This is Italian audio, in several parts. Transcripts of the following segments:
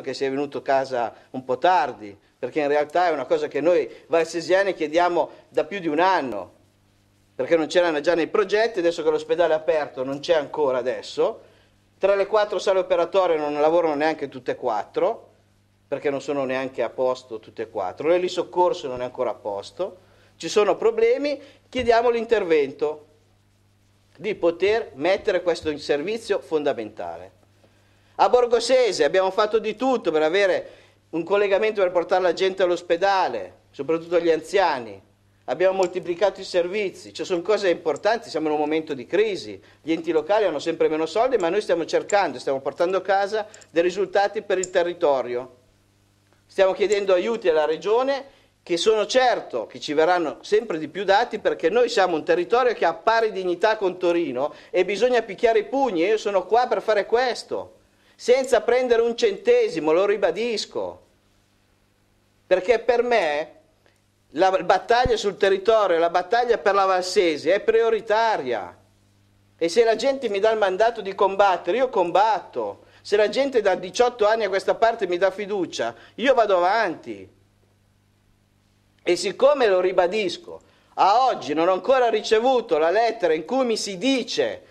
che sei venuto a casa un po' tardi, perché in realtà è una cosa che noi valsesiani chiediamo da più di un anno, perché non c'erano già nei progetti, adesso che l'ospedale è aperto non c'è ancora adesso, tra le quattro sale operatorie non lavorano neanche tutte e quattro, perché non sono neanche a posto tutte e quattro, l'Eli non è ancora a posto, ci sono problemi, chiediamo l'intervento di poter mettere questo in servizio fondamentale. A Borgosese abbiamo fatto di tutto per avere un collegamento per portare la gente all'ospedale, soprattutto gli anziani. Abbiamo moltiplicato i servizi, ci cioè, sono cose importanti, siamo in un momento di crisi, gli enti locali hanno sempre meno soldi, ma noi stiamo cercando, stiamo portando a casa dei risultati per il territorio. Stiamo chiedendo aiuti alla Regione che sono certo che ci verranno sempre di più dati perché noi siamo un territorio che ha pari dignità con Torino e bisogna picchiare i pugni, io sono qua per fare questo senza prendere un centesimo, lo ribadisco, perché per me la battaglia sul territorio, la battaglia per la Valsesi è prioritaria e se la gente mi dà il mandato di combattere, io combatto. Se la gente da 18 anni a questa parte mi dà fiducia, io vado avanti. E siccome lo ribadisco, a oggi non ho ancora ricevuto la lettera in cui mi si dice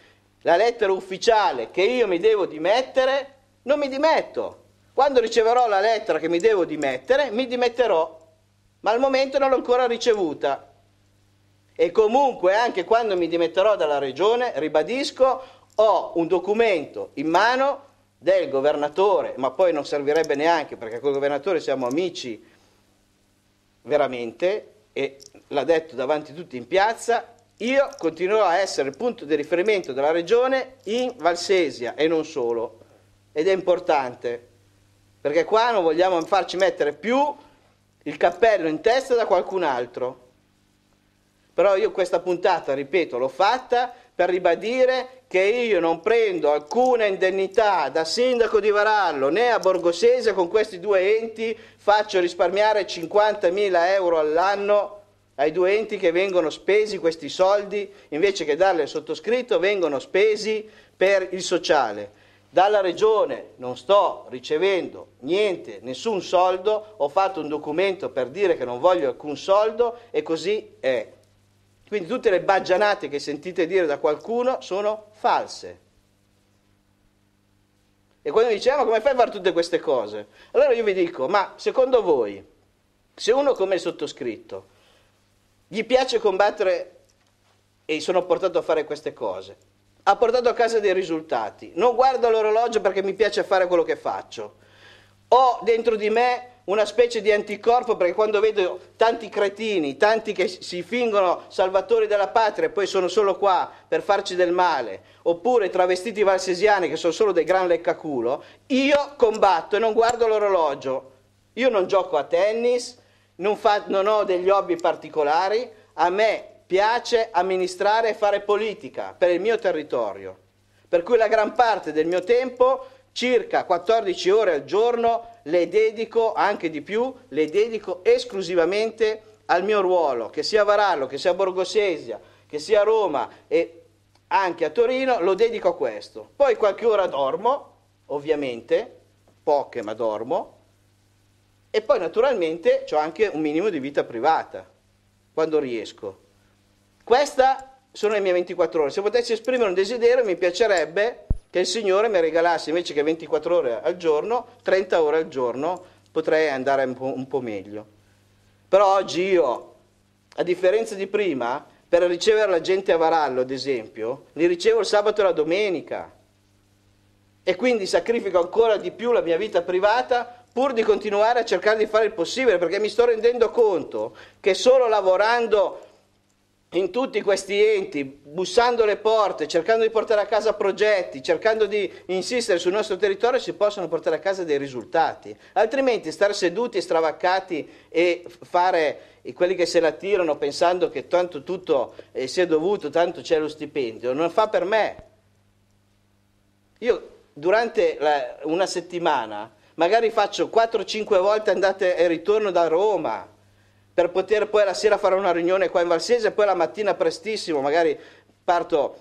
la lettera ufficiale che io mi devo dimettere, non mi dimetto. Quando riceverò la lettera che mi devo dimettere, mi dimetterò, ma al momento non l'ho ancora ricevuta. E comunque anche quando mi dimetterò dalla regione, ribadisco, ho un documento in mano del governatore, ma poi non servirebbe neanche perché col governatore siamo amici veramente e l'ha detto davanti a tutti in piazza, io continuerò a essere il punto di riferimento della regione in Valsesia e non solo. Ed è importante, perché qua non vogliamo farci mettere più il cappello in testa da qualcun altro. Però io questa puntata, ripeto, l'ho fatta per ribadire che io non prendo alcuna indennità da sindaco di Varallo né a Borgosese con questi due enti, faccio risparmiare 50.000 euro all'anno ai due enti che vengono spesi questi soldi, invece che darli al sottoscritto, vengono spesi per il sociale. Dalla regione non sto ricevendo niente, nessun soldo, ho fatto un documento per dire che non voglio alcun soldo e così è. Quindi tutte le baggianate che sentite dire da qualcuno sono false. E quando mi dicevano come fai a fare tutte queste cose? Allora io vi dico, ma secondo voi, se uno come il sottoscritto gli piace combattere e sono portato a fare queste cose. Ha portato a casa dei risultati. Non guardo l'orologio perché mi piace fare quello che faccio. Ho dentro di me una specie di anticorpo perché quando vedo tanti cretini, tanti che si fingono salvatori della patria e poi sono solo qua per farci del male, oppure travestiti valsesiani che sono solo dei gran leccaculo, io combatto e non guardo l'orologio. Io non gioco a tennis, non, fa, non ho degli hobby particolari, a me piace amministrare e fare politica per il mio territorio, per cui la gran parte del mio tempo, circa 14 ore al giorno, le dedico, anche di più, le dedico esclusivamente al mio ruolo, che sia a Varallo, che sia a Borgosesia, che sia a Roma e anche a Torino, lo dedico a questo. Poi qualche ora dormo, ovviamente, poche ma dormo, e poi naturalmente ho anche un minimo di vita privata, quando riesco. Queste sono le mie 24 ore. Se potessi esprimere un desiderio mi piacerebbe che il Signore mi regalasse invece che 24 ore al giorno, 30 ore al giorno, potrei andare un po', un po meglio. Però oggi io, a differenza di prima, per ricevere la gente a Varallo, ad esempio, li ricevo il sabato e la domenica. E quindi sacrifico ancora di più la mia vita privata pur di continuare a cercare di fare il possibile, perché mi sto rendendo conto che solo lavorando in tutti questi enti, bussando le porte, cercando di portare a casa progetti, cercando di insistere sul nostro territorio, si possono portare a casa dei risultati. Altrimenti stare seduti, e stravaccati e fare quelli che se la tirano pensando che tanto tutto eh, sia dovuto, tanto c'è lo stipendio, non fa per me. Io durante la, una settimana magari faccio 4-5 volte andate e ritorno da Roma per poter poi la sera fare una riunione qua in Valsese e poi la mattina prestissimo, magari parto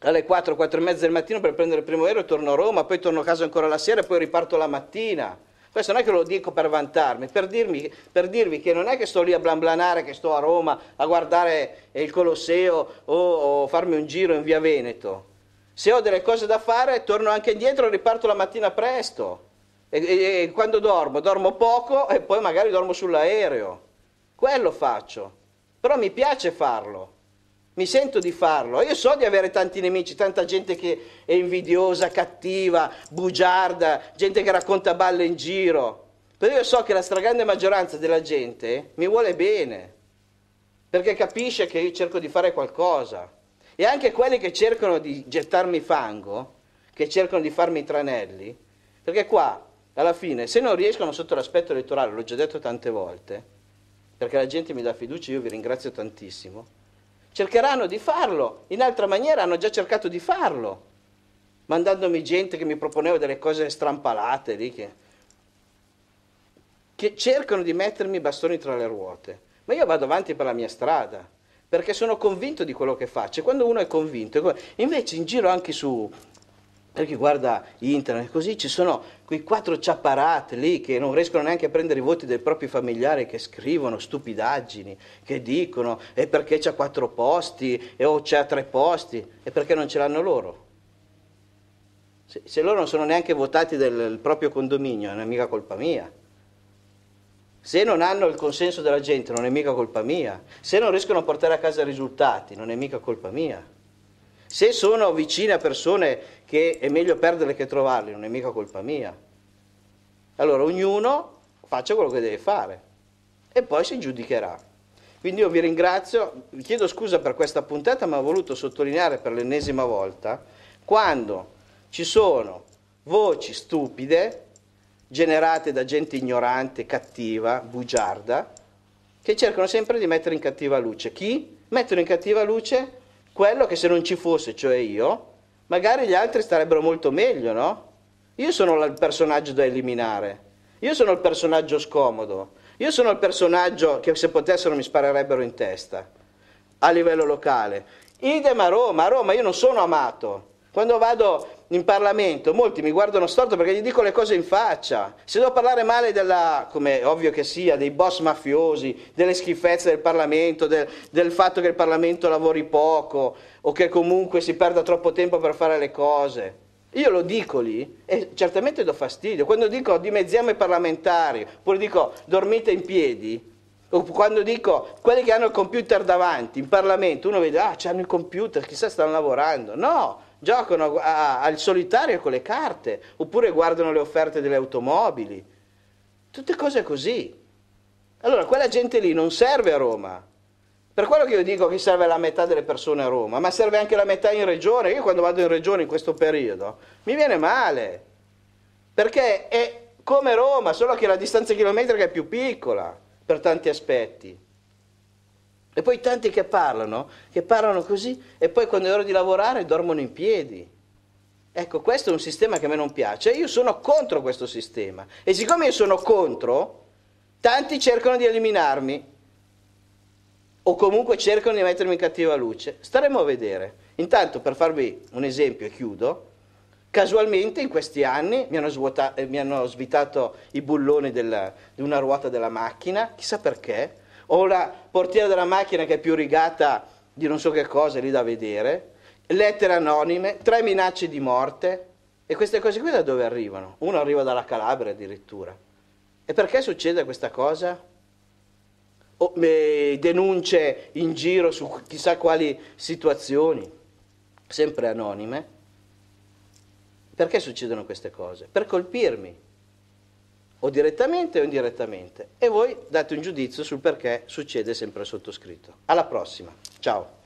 alle 4, 4 e mezza del mattino per prendere il primo aereo, e torno a Roma, poi torno a casa ancora la sera e poi riparto la mattina. Questo non è che lo dico per vantarmi, per, dirmi, per dirvi che non è che sto lì a blamblanare, che sto a Roma a guardare il Colosseo o, o farmi un giro in via Veneto. Se ho delle cose da fare, torno anche indietro e riparto la mattina presto. E, e, e quando dormo, dormo poco e poi magari dormo sull'aereo. Quello faccio. Però mi piace farlo mi sento di farlo. Io so di avere tanti nemici, tanta gente che è invidiosa, cattiva, bugiarda, gente che racconta balle in giro. Però io so che la stragrande maggioranza della gente mi vuole bene, perché capisce che io cerco di fare qualcosa. E anche quelli che cercano di gettarmi fango, che cercano di farmi tranelli, perché qua alla fine, se non riescono sotto l'aspetto elettorale, l'ho già detto tante volte, perché la gente mi dà fiducia, io vi ringrazio tantissimo, cercheranno di farlo, in altra maniera hanno già cercato di farlo, mandandomi gente che mi proponeva delle cose strampalate lì, che, che cercano di mettermi i bastoni tra le ruote, ma io vado avanti per la mia strada, perché sono convinto di quello che faccio, e quando uno è convinto, ecco, invece in giro anche su per chi guarda internet così, ci sono quei quattro ciapparate lì che non riescono neanche a prendere i voti dei propri familiari che scrivono stupidaggini, che dicono e perché c'ha quattro posti e o oh, c'ha tre posti e perché non ce l'hanno loro. Se, se loro non sono neanche votati del, del proprio condominio, non è mica colpa mia. Se non hanno il consenso della gente, non è mica colpa mia. Se non riescono a portare a casa risultati, non è mica colpa mia. Se sono vicine a persone che è meglio perderle che trovarle, non è mica colpa mia. Allora ognuno faccia quello che deve fare e poi si giudicherà. Quindi io vi ringrazio, vi chiedo scusa per questa puntata, ma ho voluto sottolineare per l'ennesima volta quando ci sono voci stupide generate da gente ignorante, cattiva, bugiarda, che cercano sempre di mettere in cattiva luce. Chi? Mettono in cattiva luce quello che se non ci fosse, cioè io, magari gli altri starebbero molto meglio, no? Io sono il personaggio da eliminare, io sono il personaggio scomodo, io sono il personaggio che se potessero mi sparerebbero in testa a livello locale. Idem a Roma, a Roma io non sono amato, quando vado in Parlamento molti mi guardano storto perché gli dico le cose in faccia. Se devo parlare male della, come ovvio che sia, dei boss mafiosi, delle schifezze del Parlamento, del, del fatto che il Parlamento lavori poco o che comunque si perda troppo tempo per fare le cose. Io lo dico lì e certamente do fastidio. Quando dico dimezziamo i parlamentari, oppure dico dormite in piedi, o quando dico quelli che hanno il computer davanti in Parlamento, uno vede, ah, hanno il computer, chissà stanno lavorando. No, giocano a, a, al solitario con le carte, oppure guardano le offerte delle automobili, tutte cose così. Allora, quella gente lì non serve a Roma. Per quello che io dico che serve la metà delle persone a Roma, ma serve anche la metà in regione. Io quando vado in regione in questo periodo mi viene male, perché è come Roma, solo che la distanza chilometrica è più piccola per tanti aspetti. E poi tanti che parlano, che parlano così e poi quando è ora di lavorare dormono in piedi. Ecco, questo è un sistema che a me non piace e io sono contro questo sistema. E siccome io sono contro, tanti cercano di eliminarmi o comunque cercano di mettermi in cattiva luce. Staremo a vedere. Intanto, per farvi un esempio e chiudo, casualmente in questi anni mi hanno, svuota- eh, mi hanno svitato i bulloni della, di una ruota della macchina, chissà perché, o la portiera della macchina che è più rigata di non so che cosa lì da vedere, lettere anonime, tre minacce di morte. E queste cose qui da dove arrivano? Uno arriva dalla Calabria addirittura. E perché succede questa cosa? O, eh, denunce in giro su chissà quali situazioni, sempre anonime. Perché succedono queste cose? Per colpirmi, o direttamente o indirettamente, e voi date un giudizio sul perché succede sempre al sottoscritto. Alla prossima, ciao!